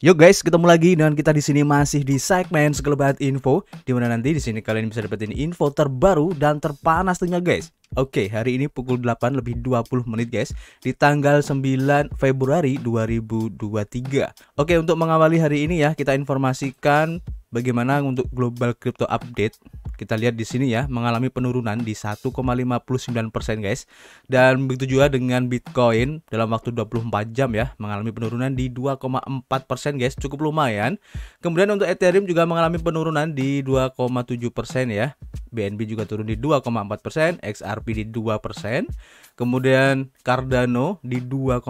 Yo guys, ketemu lagi dengan kita di sini masih di segmen sekelebat info di mana nanti di sini kalian bisa dapetin info terbaru dan terpanas tentunya guys. Oke, hari ini pukul 8 lebih 20 menit guys di tanggal 9 Februari 2023. Oke, untuk mengawali hari ini ya, kita informasikan bagaimana untuk global crypto update kita lihat di sini ya mengalami penurunan di 1,59% guys dan begitu juga dengan Bitcoin dalam waktu 24 jam ya mengalami penurunan di 2,4% guys cukup lumayan kemudian untuk Ethereum juga mengalami penurunan di 2,7% ya BNB juga turun di 2,4% XRP di 2% kemudian Cardano di 2,5%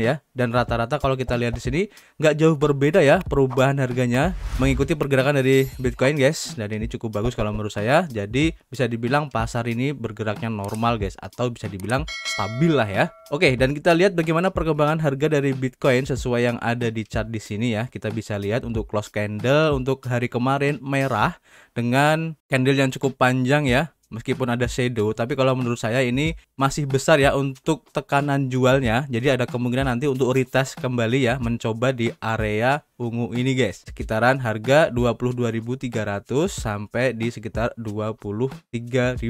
ya dan rata-rata kalau kita lihat di sini nggak jauh berbeda ya perubahan harganya mengikuti pergerakan dari Bitcoin guys dan ini cukup bagus kalau kalau menurut saya. Jadi bisa dibilang pasar ini bergeraknya normal guys atau bisa dibilang stabil lah ya. Oke, dan kita lihat bagaimana perkembangan harga dari Bitcoin sesuai yang ada di chart di sini ya. Kita bisa lihat untuk close candle untuk hari kemarin merah dengan candle yang cukup panjang ya meskipun ada shadow tapi kalau menurut saya ini masih besar ya untuk tekanan jualnya jadi ada kemungkinan nanti untuk retest kembali ya mencoba di area ungu ini guys sekitaran harga 22.300 sampai di sekitar 23.000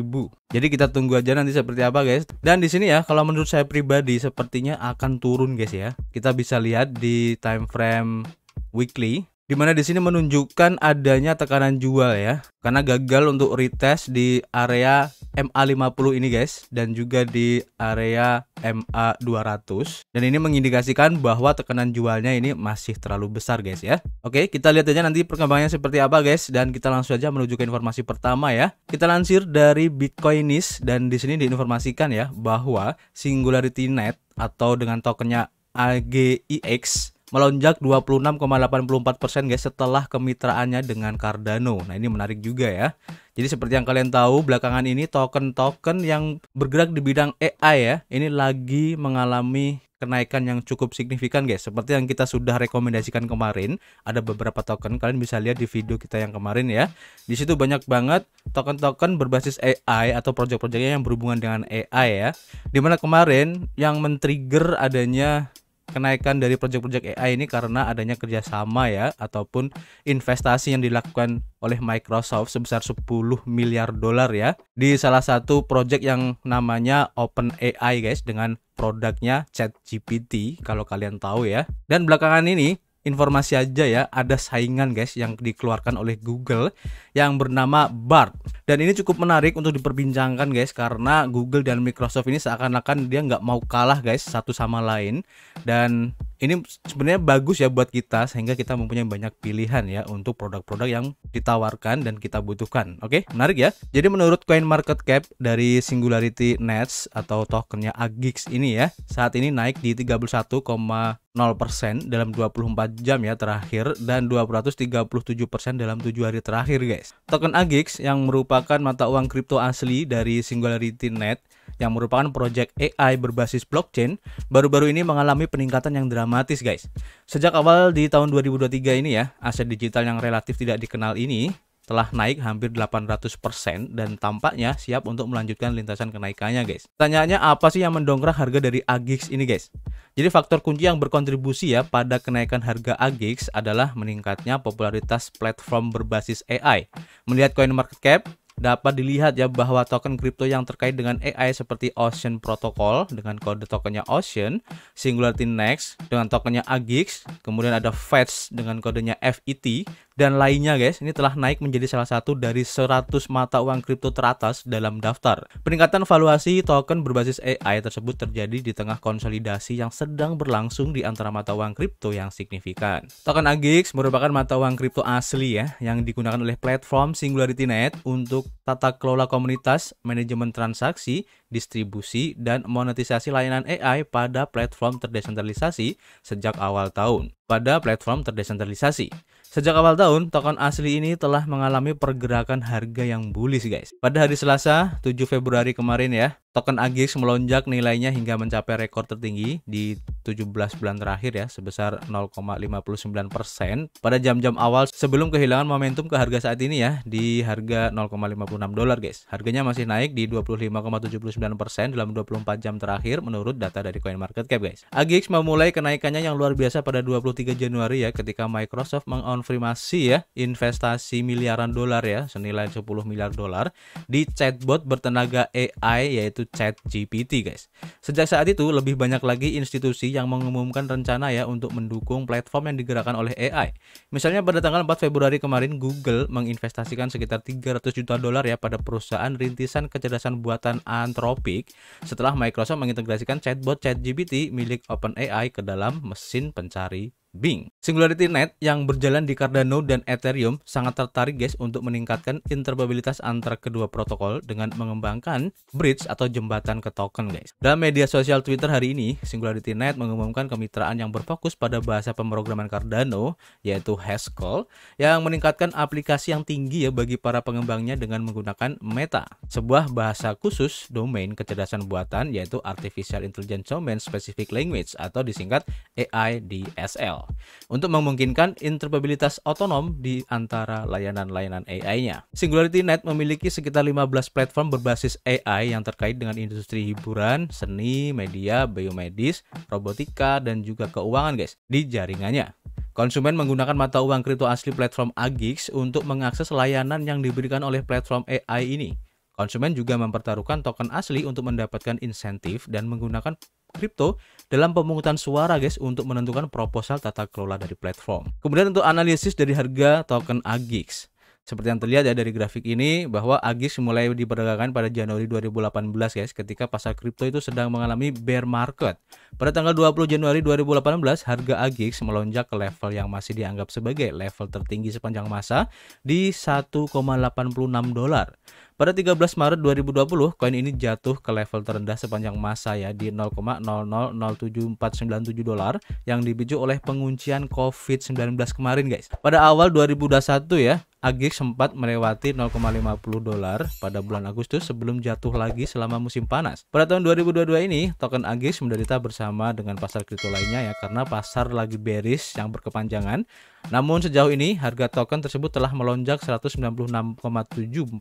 jadi kita tunggu aja nanti seperti apa guys dan di sini ya kalau menurut saya pribadi sepertinya akan turun guys ya kita bisa lihat di time frame weekly Dimana di sini menunjukkan adanya tekanan jual ya, karena gagal untuk retest di area MA50 ini guys dan juga di area MA200 dan ini mengindikasikan bahwa tekanan jualnya ini masih terlalu besar guys ya Oke kita lihat aja nanti perkembangannya seperti apa guys dan kita langsung aja menuju ke informasi pertama ya kita lansir dari Bitcoinis dan di sini diinformasikan ya bahwa Singularity Net atau dengan tokennya AGIX melonjak 26,84% persen guys setelah kemitraannya dengan Cardano. Nah, ini menarik juga ya. Jadi seperti yang kalian tahu, belakangan ini token-token yang bergerak di bidang AI ya, ini lagi mengalami kenaikan yang cukup signifikan guys seperti yang kita sudah rekomendasikan kemarin ada beberapa token kalian bisa lihat di video kita yang kemarin ya di situ banyak banget token-token berbasis AI atau proyek-proyeknya yang berhubungan dengan AI ya dimana kemarin yang men-trigger adanya kenaikan dari proyek-proyek AI ini karena adanya kerjasama ya ataupun investasi yang dilakukan oleh Microsoft sebesar 10 miliar dolar ya di salah satu proyek yang namanya Open AI guys dengan produknya ChatGPT kalau kalian tahu ya. Dan belakangan ini informasi aja ya, ada saingan guys yang dikeluarkan oleh Google yang bernama Bard. Dan ini cukup menarik untuk diperbincangkan guys karena Google dan Microsoft ini seakan-akan dia nggak mau kalah guys satu sama lain dan ini sebenarnya bagus ya buat kita sehingga kita mempunyai banyak pilihan ya untuk produk-produk yang ditawarkan dan kita butuhkan. Oke, menarik ya. Jadi menurut Coin Market Cap dari Singularity Nets atau tokennya AGIX ini ya, saat ini naik di 31,0% dalam 24 jam ya terakhir dan 237% dalam 7 hari terakhir guys. Token AGIX yang merupakan mata uang kripto asli dari Singularity Net yang merupakan proyek AI berbasis blockchain, baru-baru ini mengalami peningkatan yang dramatis, guys. Sejak awal di tahun 2023 ini ya, aset digital yang relatif tidak dikenal ini telah naik hampir 800% dan tampaknya siap untuk melanjutkan lintasan kenaikannya guys. Pertanyaannya apa sih yang mendongkrak harga dari AGIX ini guys? Jadi faktor kunci yang berkontribusi ya pada kenaikan harga AGIX adalah meningkatnya popularitas platform berbasis AI. Melihat market cap dapat dilihat ya bahwa token kripto yang terkait dengan AI seperti Ocean Protocol dengan kode tokennya Ocean, Singularity Next dengan tokennya AGIX, kemudian ada Fetch dengan kodenya FET, dan lainnya guys ini telah naik menjadi salah satu dari 100 mata uang kripto teratas dalam daftar. Peningkatan valuasi token berbasis AI tersebut terjadi di tengah konsolidasi yang sedang berlangsung di antara mata uang kripto yang signifikan. Token AGX merupakan mata uang kripto asli ya yang digunakan oleh platform SingularityNet untuk tata kelola komunitas, manajemen transaksi, distribusi, dan monetisasi layanan AI pada platform terdesentralisasi sejak awal tahun pada platform terdesentralisasi. Sejak awal tahun, token asli ini telah mengalami pergerakan harga yang bullish guys. Pada hari Selasa, 7 Februari kemarin ya, Token AGX melonjak nilainya hingga mencapai rekor tertinggi di 17 bulan terakhir ya sebesar 0,59% pada jam-jam awal sebelum kehilangan momentum ke harga saat ini ya di harga 0,56 dolar guys. Harganya masih naik di 25,79% dalam 24 jam terakhir menurut data dari CoinMarketCap guys. AGX memulai kenaikannya yang luar biasa pada 23 Januari ya ketika Microsoft mengonfirmasi ya investasi miliaran dolar ya senilai 10 miliar dolar di chatbot bertenaga AI yaitu yaitu ChatGPT guys. Sejak saat itu lebih banyak lagi institusi yang mengumumkan rencana ya untuk mendukung platform yang digerakkan oleh AI. Misalnya pada tanggal 4 Februari kemarin Google menginvestasikan sekitar 300 juta dolar ya pada perusahaan rintisan kecerdasan buatan Anthropic setelah Microsoft mengintegrasikan chatbot ChatGPT milik OpenAI ke dalam mesin pencari Bing. Singularity Net yang berjalan di Cardano dan Ethereum sangat tertarik guys untuk meningkatkan interoperabilitas antara kedua protokol dengan mengembangkan bridge atau jembatan ke token guys. Dalam media sosial Twitter hari ini, Singularity Net mengumumkan kemitraan yang berfokus pada bahasa pemrograman Cardano yaitu Haskell yang meningkatkan aplikasi yang tinggi ya bagi para pengembangnya dengan menggunakan Meta, sebuah bahasa khusus domain kecerdasan buatan yaitu Artificial Intelligence Domain Specific Language atau disingkat AIDSL digital untuk memungkinkan interoperabilitas otonom di antara layanan-layanan AI-nya. Singularity Net memiliki sekitar 15 platform berbasis AI yang terkait dengan industri hiburan, seni, media, biomedis, robotika, dan juga keuangan guys di jaringannya. Konsumen menggunakan mata uang kripto asli platform Agix untuk mengakses layanan yang diberikan oleh platform AI ini. Konsumen juga mempertaruhkan token asli untuk mendapatkan insentif dan menggunakan kripto dalam pemungutan suara guys untuk menentukan proposal tata kelola dari platform. Kemudian untuk analisis dari harga token AGIX. Seperti yang terlihat ya dari grafik ini bahwa AGIX mulai diperdagangkan pada Januari 2018 guys ketika pasar kripto itu sedang mengalami bear market. Pada tanggal 20 Januari 2018 harga AGIX melonjak ke level yang masih dianggap sebagai level tertinggi sepanjang masa di 1,86 dolar. Pada 13 Maret 2020, koin ini jatuh ke level terendah sepanjang masa ya di 0,0007497 dolar yang dipicu oleh penguncian COVID-19 kemarin guys. Pada awal 2021 ya, AGX sempat melewati 0,50 dolar pada bulan Agustus sebelum jatuh lagi selama musim panas. Pada tahun 2022 ini, token AGX menderita bersama dengan pasar kripto lainnya ya karena pasar lagi bearish yang berkepanjangan. Namun sejauh ini harga token tersebut telah melonjak 196,74%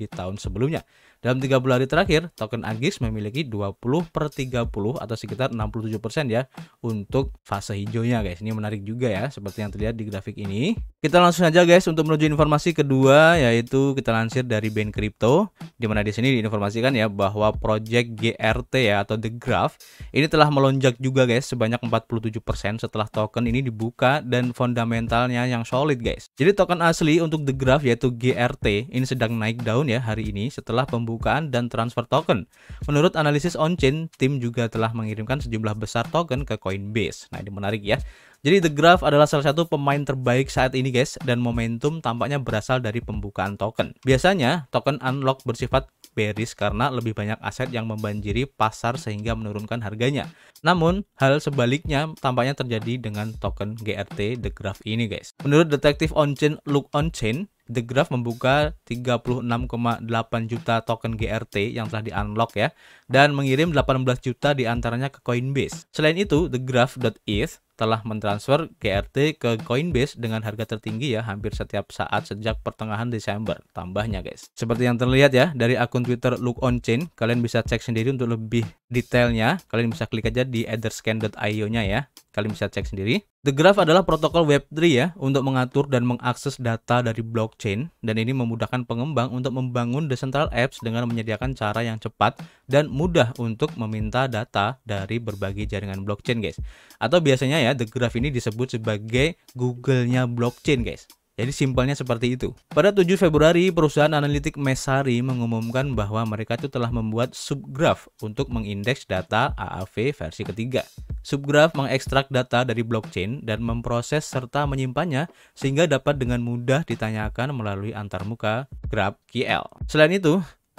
di tahun sebelumnya. Dalam 30 hari terakhir, token AGIS memiliki 20 per 30 atau sekitar 67% ya untuk fase hijaunya guys. Ini menarik juga ya seperti yang terlihat di grafik ini. Kita langsung aja guys untuk menuju informasi kedua yaitu kita lansir dari Band Crypto di mana di sini diinformasikan ya bahwa project GRT ya atau The Graph ini telah melonjak juga guys sebanyak 47% setelah token ini dibuka dan fundamentalnya yang solid guys. Jadi token asli untuk The Graph yaitu GRT ini sedang naik daun ya hari ini setelah pembukaan pembukaan dan transfer token. Menurut analisis on-chain, tim juga telah mengirimkan sejumlah besar token ke Coinbase. Nah, ini menarik ya. Jadi The Graph adalah salah satu pemain terbaik saat ini guys dan momentum tampaknya berasal dari pembukaan token. Biasanya token unlock bersifat bearish karena lebih banyak aset yang membanjiri pasar sehingga menurunkan harganya. Namun, hal sebaliknya tampaknya terjadi dengan token GRT The Graph ini guys. Menurut detektif on-chain Look On-chain, The Graph membuka 36,8 juta token GRT yang telah di-unlock ya dan mengirim 18 juta diantaranya ke Coinbase. Selain itu, The Graph.eth telah mentransfer GRT ke Coinbase dengan harga tertinggi ya hampir setiap saat sejak pertengahan Desember tambahnya guys. Seperti yang terlihat ya dari akun Twitter Look on Chain, kalian bisa cek sendiri untuk lebih detailnya. Kalian bisa klik aja di etherscan.io-nya ya. Kalian bisa cek sendiri. The Graph adalah protokol Web3 ya untuk mengatur dan mengakses data dari blockchain dan ini memudahkan pengembang untuk membangun decentral apps dengan menyediakan cara yang cepat dan mudah untuk meminta data dari berbagai jaringan blockchain guys. Atau biasanya ya The Graph ini disebut sebagai Google-nya blockchain guys. Jadi simpelnya seperti itu. Pada 7 Februari, perusahaan analitik Messari mengumumkan bahwa mereka itu telah membuat subgraph untuk mengindeks data AAV versi ketiga. Subgraph mengekstrak data dari blockchain dan memproses serta menyimpannya sehingga dapat dengan mudah ditanyakan melalui antarmuka graph QL. Selain itu,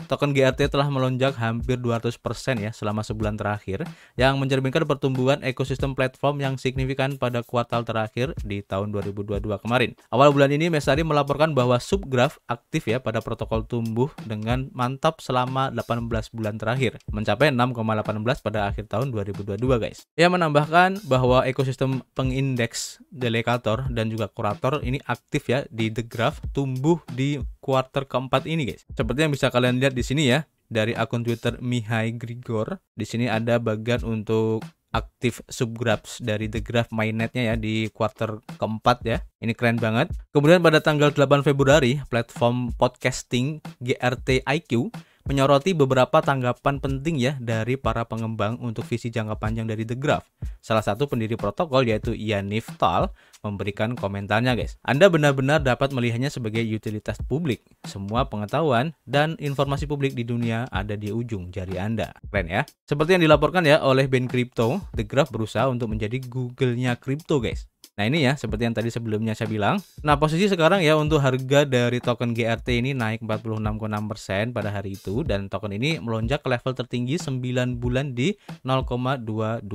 Token GRT telah melonjak hampir 200% ya selama sebulan terakhir yang mencerminkan pertumbuhan ekosistem platform yang signifikan pada kuartal terakhir di tahun 2022 kemarin. Awal bulan ini Mesari melaporkan bahwa subgraf aktif ya pada protokol tumbuh dengan mantap selama 18 bulan terakhir, mencapai 6,18 pada akhir tahun 2022 guys. Ia menambahkan bahwa ekosistem pengindeks, delegator dan juga kurator ini aktif ya di the graph tumbuh di kuartal keempat ini guys. Seperti yang bisa kalian lihat di sini ya dari akun Twitter Mihai Grigor. Di sini ada bagian untuk aktif subgraphs dari The Graph mainnetnya ya di quarter keempat ya. Ini keren banget. Kemudian pada tanggal 8 Februari, platform podcasting GRT IQ menyoroti beberapa tanggapan penting ya dari para pengembang untuk visi jangka panjang dari The Graph. Salah satu pendiri protokol yaitu Ian Niftal memberikan komentarnya guys. Anda benar-benar dapat melihatnya sebagai utilitas publik. Semua pengetahuan dan informasi publik di dunia ada di ujung jari Anda. Keren ya. Seperti yang dilaporkan ya oleh Ben Crypto, The Graph berusaha untuk menjadi Google-nya crypto guys. Nah ini ya seperti yang tadi sebelumnya saya bilang. Nah posisi sekarang ya untuk harga dari token GRT ini naik 46,6% pada hari itu dan token ini melonjak ke level tertinggi 9 bulan di 0,229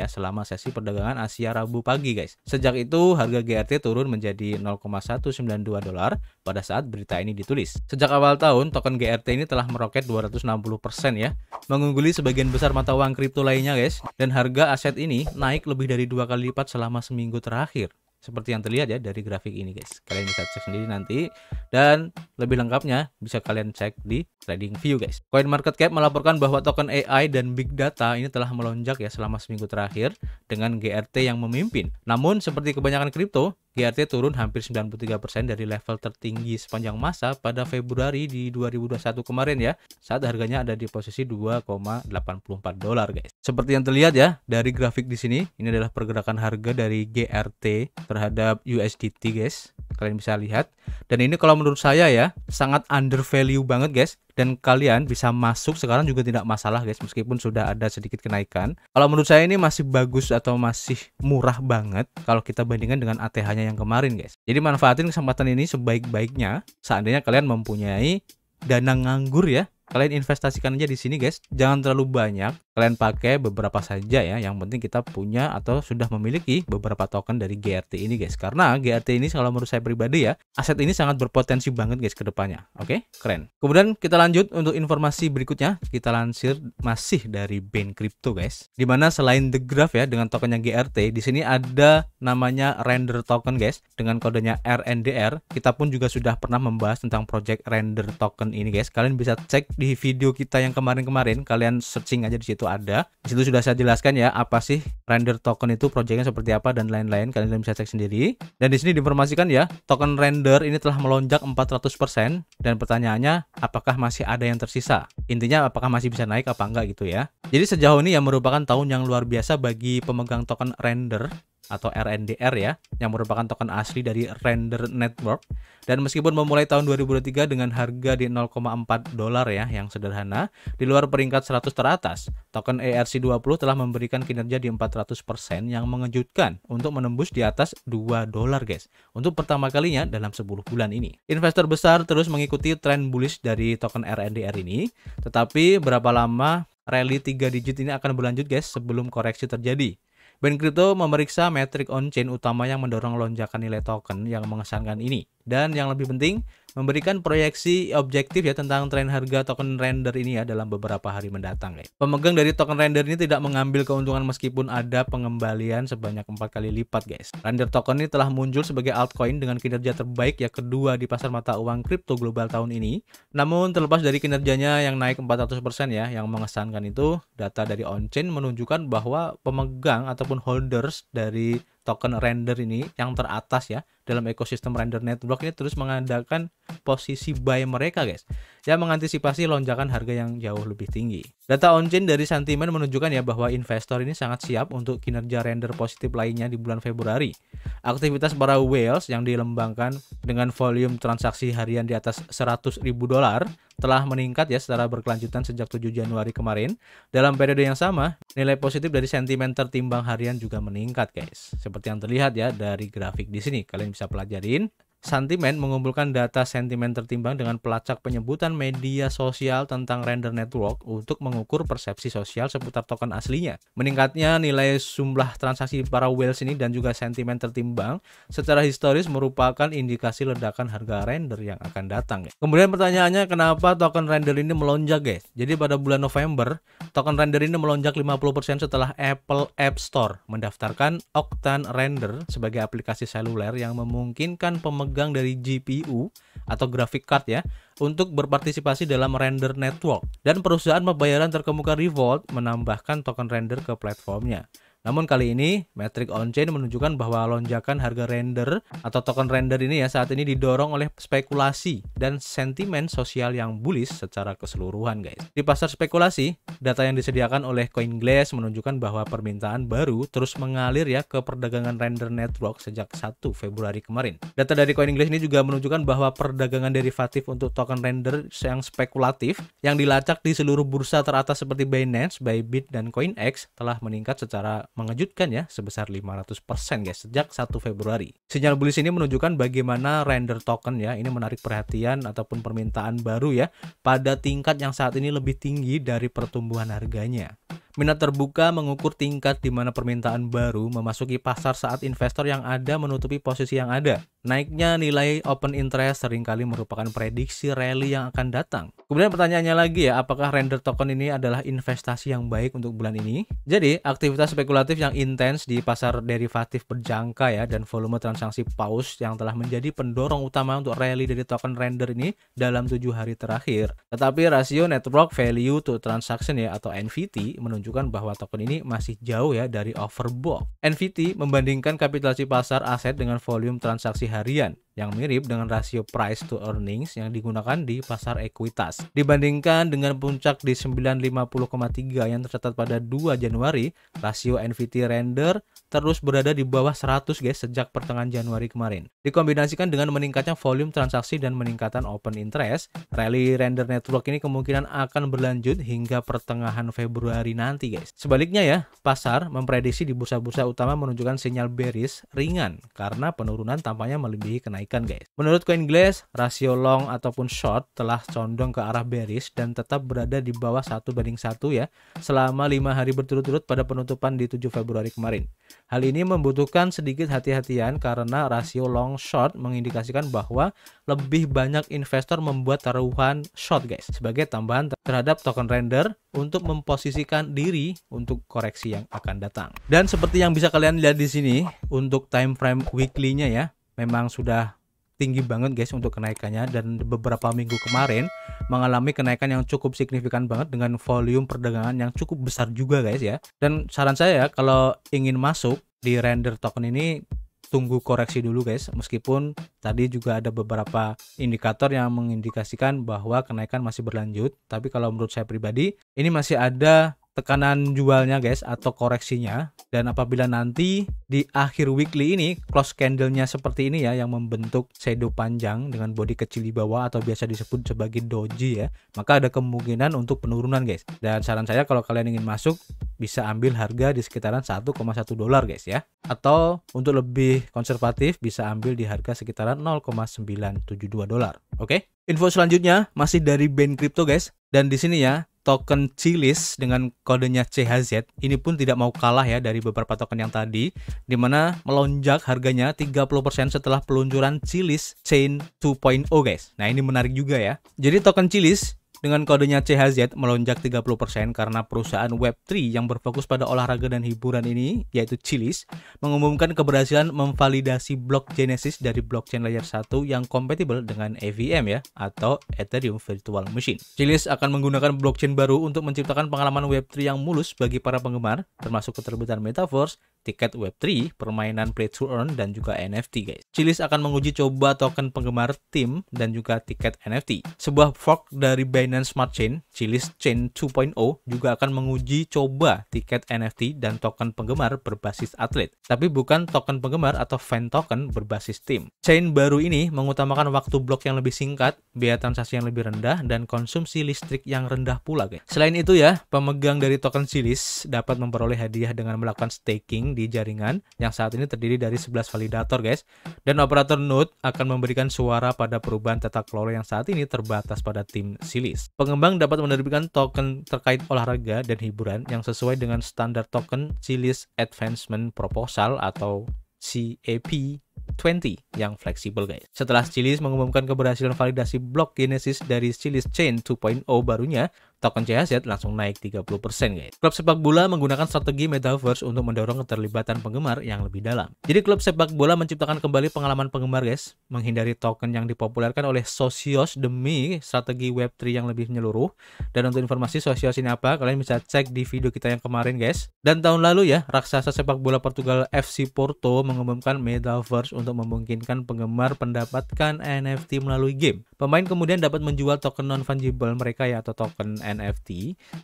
ya selama sesi perdagangan Asia Rabu pagi guys. Sejak itu harga GRT turun menjadi 0,192 dolar pada saat berita ini ditulis. Sejak awal tahun token GRT ini telah meroket 260% ya, mengungguli sebagian besar mata uang kripto lainnya guys dan harga aset ini naik lebih dari dua kali lipat selama seminggu terakhir seperti yang terlihat ya dari grafik ini guys kalian bisa cek sendiri nanti dan lebih lengkapnya bisa kalian cek di trading view guys coin market cap melaporkan bahwa token AI dan big data ini telah melonjak ya selama seminggu terakhir dengan GRT yang memimpin namun seperti kebanyakan kripto GRT turun hampir 93% dari level tertinggi sepanjang masa pada Februari di 2021 kemarin ya, saat harganya ada di posisi 2,84 dolar guys. Seperti yang terlihat ya dari grafik di sini, ini adalah pergerakan harga dari GRT terhadap USDT guys. Kalian bisa lihat dan ini kalau menurut saya ya sangat undervalue banget guys. Dan kalian bisa masuk sekarang juga tidak masalah guys meskipun sudah ada sedikit kenaikan. Kalau menurut saya ini masih bagus atau masih murah banget kalau kita bandingkan dengan ATH-nya yang kemarin guys. Jadi manfaatin kesempatan ini sebaik-baiknya seandainya kalian mempunyai dana nganggur ya kalian investasikan aja di sini guys jangan terlalu banyak kalian pakai beberapa saja ya yang penting kita punya atau sudah memiliki beberapa token dari GRT ini guys karena GRT ini kalau menurut saya pribadi ya aset ini sangat berpotensi banget guys kedepannya, oke okay? keren kemudian kita lanjut untuk informasi berikutnya kita lansir masih dari Band Crypto guys dimana selain The Graph ya dengan tokennya GRT di sini ada namanya render token guys dengan kodenya RNDR kita pun juga sudah pernah membahas tentang project render token ini guys kalian bisa cek di video kita yang kemarin-kemarin kalian searching aja di situ ada di situ sudah saya jelaskan ya apa sih render token itu proyeknya seperti apa dan lain-lain kalian bisa cek sendiri dan di sini diinformasikan ya token render ini telah melonjak 400% dan pertanyaannya apakah masih ada yang tersisa intinya apakah masih bisa naik apa enggak gitu ya jadi sejauh ini yang merupakan tahun yang luar biasa bagi pemegang token render atau RNDR ya, yang merupakan token asli dari Render Network. Dan meskipun memulai tahun 2023 dengan harga di 0,4 dolar ya yang sederhana, di luar peringkat 100 teratas, token ERC20 telah memberikan kinerja di 400% yang mengejutkan untuk menembus di atas 2 dolar guys. Untuk pertama kalinya dalam 10 bulan ini. Investor besar terus mengikuti tren bullish dari token RNDR ini, tetapi berapa lama rally 3 digit ini akan berlanjut guys sebelum koreksi terjadi. Bank Crypto memeriksa metrik on-chain utama yang mendorong lonjakan nilai token yang mengesankan ini. Dan yang lebih penting, memberikan proyeksi objektif ya tentang tren harga token render ini ya dalam beberapa hari mendatang ya. Pemegang dari token render ini tidak mengambil keuntungan meskipun ada pengembalian sebanyak empat kali lipat guys. Render token ini telah muncul sebagai altcoin dengan kinerja terbaik ya kedua di pasar mata uang kripto global tahun ini. Namun terlepas dari kinerjanya yang naik 400% ya yang mengesankan itu data dari on-chain menunjukkan bahwa pemegang ataupun holders dari token render ini yang teratas ya dalam ekosistem render network ini terus mengandalkan posisi buy mereka guys yang mengantisipasi lonjakan harga yang jauh lebih tinggi. Data on-chain dari Sentimen menunjukkan ya bahwa investor ini sangat siap untuk kinerja render positif lainnya di bulan Februari. Aktivitas para whales yang dilembangkan dengan volume transaksi harian di atas 100 ribu dolar telah meningkat ya secara berkelanjutan sejak 7 Januari kemarin. Dalam periode yang sama, nilai positif dari sentimen tertimbang harian juga meningkat, guys. Seperti yang terlihat ya dari grafik di sini. Kalian bisa pelajarin Sentimen mengumpulkan data sentimen tertimbang dengan pelacak penyebutan media sosial tentang render network untuk mengukur persepsi sosial seputar token aslinya. Meningkatnya nilai jumlah transaksi para whales ini dan juga sentimen tertimbang secara historis merupakan indikasi ledakan harga render yang akan datang. Kemudian pertanyaannya kenapa token render ini melonjak guys? Jadi pada bulan November, token render ini melonjak 50% setelah Apple App Store mendaftarkan Octane Render sebagai aplikasi seluler yang memungkinkan pemegang pemegang dari GPU atau graphic card ya untuk berpartisipasi dalam render network dan perusahaan pembayaran terkemuka Revolt menambahkan token render ke platformnya. Namun kali ini, metric on-chain menunjukkan bahwa lonjakan harga render atau token render ini ya saat ini didorong oleh spekulasi dan sentimen sosial yang bullish secara keseluruhan guys. Di pasar spekulasi, data yang disediakan oleh CoinGlass menunjukkan bahwa permintaan baru terus mengalir ya ke perdagangan render network sejak 1 Februari kemarin. Data dari CoinGlass ini juga menunjukkan bahwa perdagangan derivatif untuk token render yang spekulatif yang dilacak di seluruh bursa teratas seperti Binance, Bybit, dan CoinX telah meningkat secara mengejutkan ya sebesar 500% guys sejak 1 Februari. Sinyal bullish ini menunjukkan bagaimana render token ya ini menarik perhatian ataupun permintaan baru ya pada tingkat yang saat ini lebih tinggi dari pertumbuhan harganya. Minat terbuka mengukur tingkat di mana permintaan baru memasuki pasar saat investor yang ada menutupi posisi yang ada. Naiknya nilai open interest seringkali merupakan prediksi rally yang akan datang. Kemudian pertanyaannya lagi ya, apakah render token ini adalah investasi yang baik untuk bulan ini? Jadi, aktivitas spekulatif yang intens di pasar derivatif berjangka ya dan volume transaksi paus yang telah menjadi pendorong utama untuk rally dari token render ini dalam tujuh hari terakhir. Tetapi rasio network value to transaction ya atau NVT menunjukkan menunjukkan bahwa token ini masih jauh ya dari overbought. NVT membandingkan kapitalisasi pasar aset dengan volume transaksi harian yang mirip dengan rasio price to earnings yang digunakan di pasar ekuitas. Dibandingkan dengan puncak di 950,3 yang tercatat pada 2 Januari, rasio NVT render terus berada di bawah 100 guys sejak pertengahan Januari kemarin. Dikombinasikan dengan meningkatnya volume transaksi dan meningkatan open interest, rally render network ini kemungkinan akan berlanjut hingga pertengahan Februari nanti guys. Sebaliknya ya, pasar memprediksi di bursa-bursa utama menunjukkan sinyal bearish ringan karena penurunan tampaknya melebihi kenaikan kenaikan guys. Menurut Glass, rasio long ataupun short telah condong ke arah bearish dan tetap berada di bawah satu banding satu ya selama lima hari berturut-turut pada penutupan di 7 Februari kemarin. Hal ini membutuhkan sedikit hati-hatian karena rasio long short mengindikasikan bahwa lebih banyak investor membuat taruhan short guys sebagai tambahan terhadap token render untuk memposisikan diri untuk koreksi yang akan datang. Dan seperti yang bisa kalian lihat di sini untuk time frame weekly-nya ya, memang sudah tinggi banget guys untuk kenaikannya dan beberapa minggu kemarin mengalami kenaikan yang cukup signifikan banget dengan volume perdagangan yang cukup besar juga guys ya dan saran saya kalau ingin masuk di render token ini tunggu koreksi dulu guys meskipun tadi juga ada beberapa indikator yang mengindikasikan bahwa kenaikan masih berlanjut tapi kalau menurut saya pribadi ini masih ada tekanan jualnya guys atau koreksinya dan apabila nanti di akhir weekly ini close candlenya seperti ini ya yang membentuk shadow panjang dengan body kecil di bawah atau biasa disebut sebagai doji ya maka ada kemungkinan untuk penurunan guys dan saran saya kalau kalian ingin masuk bisa ambil harga di sekitaran 1,1 dolar guys ya atau untuk lebih konservatif bisa ambil di harga sekitaran 0,972 dolar oke okay? info selanjutnya masih dari band crypto guys dan di sini ya token Cilis dengan kodenya CHZ ini pun tidak mau kalah ya dari beberapa token yang tadi di mana melonjak harganya 30% setelah peluncuran Cilis Chain 2.0 guys. Nah, ini menarik juga ya. Jadi token Cilis dengan kodenya CHZ melonjak 30% karena perusahaan Web3 yang berfokus pada olahraga dan hiburan ini, yaitu Chilis, mengumumkan keberhasilan memvalidasi blok Genesis dari blockchain layer 1 yang kompatibel dengan EVM ya, atau Ethereum Virtual Machine. Chilis akan menggunakan blockchain baru untuk menciptakan pengalaman Web3 yang mulus bagi para penggemar, termasuk keterbitan Metaverse, tiket Web3, permainan play to earn, dan juga NFT guys. Chilis akan menguji coba token penggemar tim dan juga tiket NFT. Sebuah fork dari Binance Smart Chain, Chilis Chain 2.0, juga akan menguji coba tiket NFT dan token penggemar berbasis atlet, tapi bukan token penggemar atau fan token berbasis tim. Chain baru ini mengutamakan waktu blok yang lebih singkat, biaya transaksi yang lebih rendah, dan konsumsi listrik yang rendah pula guys. Selain itu ya, pemegang dari token Chilis dapat memperoleh hadiah dengan melakukan staking di jaringan yang saat ini terdiri dari 11 validator guys. Dan operator node akan memberikan suara pada perubahan tata kelola yang saat ini terbatas pada tim Silis. Pengembang dapat menerbitkan token terkait olahraga dan hiburan yang sesuai dengan standar token Silis Advancement Proposal atau CAP 20 yang fleksibel guys. Setelah Cilis mengumumkan keberhasilan validasi blok Genesis dari Cilis Chain 2.0 barunya, Token CHZ langsung naik 30% guys. Klub sepak bola menggunakan strategi metaverse untuk mendorong keterlibatan penggemar yang lebih dalam. Jadi klub sepak bola menciptakan kembali pengalaman penggemar guys, menghindari token yang dipopulerkan oleh Socios demi strategi Web3 yang lebih menyeluruh. Dan untuk informasi Socios ini apa, kalian bisa cek di video kita yang kemarin guys. Dan tahun lalu ya, raksasa sepak bola Portugal FC Porto mengumumkan metaverse untuk memungkinkan penggemar mendapatkan NFT melalui game. Pemain kemudian dapat menjual token non-fungible mereka ya atau token NFT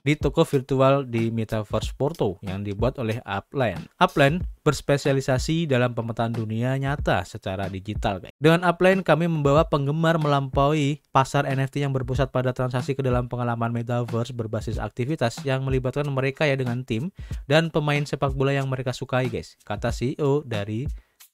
di toko virtual di Metaverse Porto yang dibuat oleh Upland. Upland berspesialisasi dalam pemetaan dunia nyata secara digital. Dengan Upland, kami membawa penggemar melampaui pasar NFT yang berpusat pada transaksi ke dalam pengalaman metaverse berbasis aktivitas yang melibatkan mereka ya dengan tim dan pemain sepak bola yang mereka sukai, guys, kata CEO dari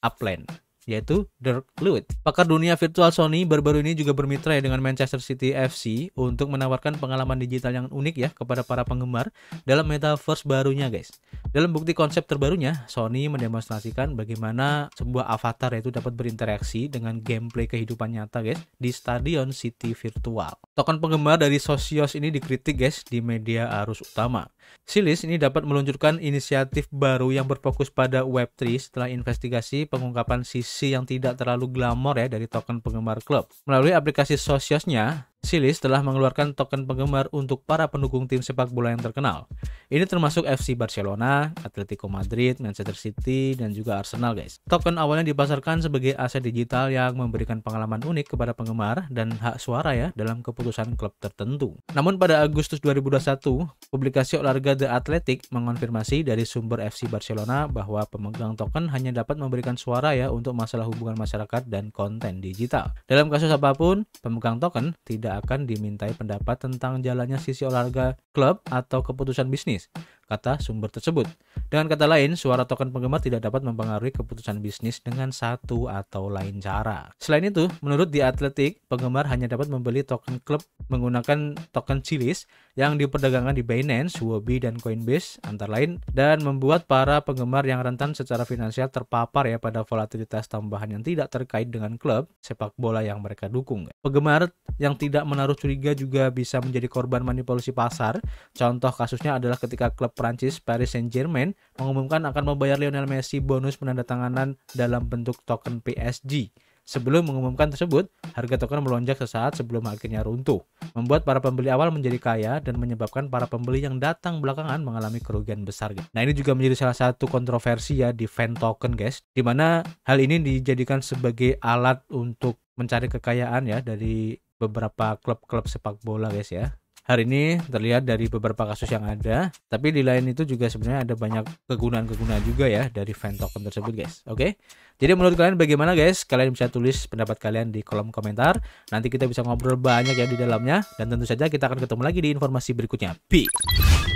Upland yaitu Dirk Lewitt. Pakar dunia virtual Sony baru-baru ini juga bermitra ya dengan Manchester City FC untuk menawarkan pengalaman digital yang unik ya kepada para penggemar dalam metaverse barunya guys. Dalam bukti konsep terbarunya, Sony mendemonstrasikan bagaimana sebuah avatar yaitu dapat berinteraksi dengan gameplay kehidupan nyata guys di stadion City virtual. Token penggemar dari Sosios ini dikritik guys di media arus utama. Silis ini dapat meluncurkan inisiatif baru yang berfokus pada Web3 setelah investigasi pengungkapan sisi aksi yang tidak terlalu glamor ya dari token penggemar klub. Melalui aplikasi sosiosnya, Silis telah mengeluarkan token penggemar untuk para pendukung tim sepak bola yang terkenal. Ini termasuk FC Barcelona, Atletico Madrid, Manchester City, dan juga Arsenal guys. Token awalnya dipasarkan sebagai aset digital yang memberikan pengalaman unik kepada penggemar dan hak suara ya dalam keputusan klub tertentu. Namun pada Agustus 2021, publikasi olahraga The Athletic mengonfirmasi dari sumber FC Barcelona bahwa pemegang token hanya dapat memberikan suara ya untuk masalah hubungan masyarakat dan konten digital. Dalam kasus apapun, pemegang token tidak akan dimintai pendapat tentang jalannya sisi olahraga klub atau keputusan bisnis kata sumber tersebut. Dengan kata lain, suara token penggemar tidak dapat mempengaruhi keputusan bisnis dengan satu atau lain cara. Selain itu, menurut The Athletic, penggemar hanya dapat membeli token klub menggunakan token Chilis yang diperdagangkan di Binance, Huobi, dan Coinbase antara lain dan membuat para penggemar yang rentan secara finansial terpapar ya pada volatilitas tambahan yang tidak terkait dengan klub sepak bola yang mereka dukung. Penggemar yang tidak menaruh curiga juga bisa menjadi korban manipulasi pasar. Contoh kasusnya adalah ketika klub Prancis Paris Saint-Germain mengumumkan akan membayar Lionel Messi bonus penandatanganan dalam bentuk token PSG. Sebelum mengumumkan tersebut, harga token melonjak sesaat sebelum akhirnya runtuh, membuat para pembeli awal menjadi kaya dan menyebabkan para pembeli yang datang belakangan mengalami kerugian besar. Nah ini juga menjadi salah satu kontroversi ya di fan token guys, di mana hal ini dijadikan sebagai alat untuk mencari kekayaan ya dari beberapa klub-klub sepak bola guys ya hari ini terlihat dari beberapa kasus yang ada tapi di lain itu juga sebenarnya ada banyak kegunaan-kegunaan juga ya dari fan token tersebut guys oke okay? jadi menurut kalian bagaimana guys kalian bisa tulis pendapat kalian di kolom komentar nanti kita bisa ngobrol banyak ya di dalamnya dan tentu saja kita akan ketemu lagi di informasi berikutnya peace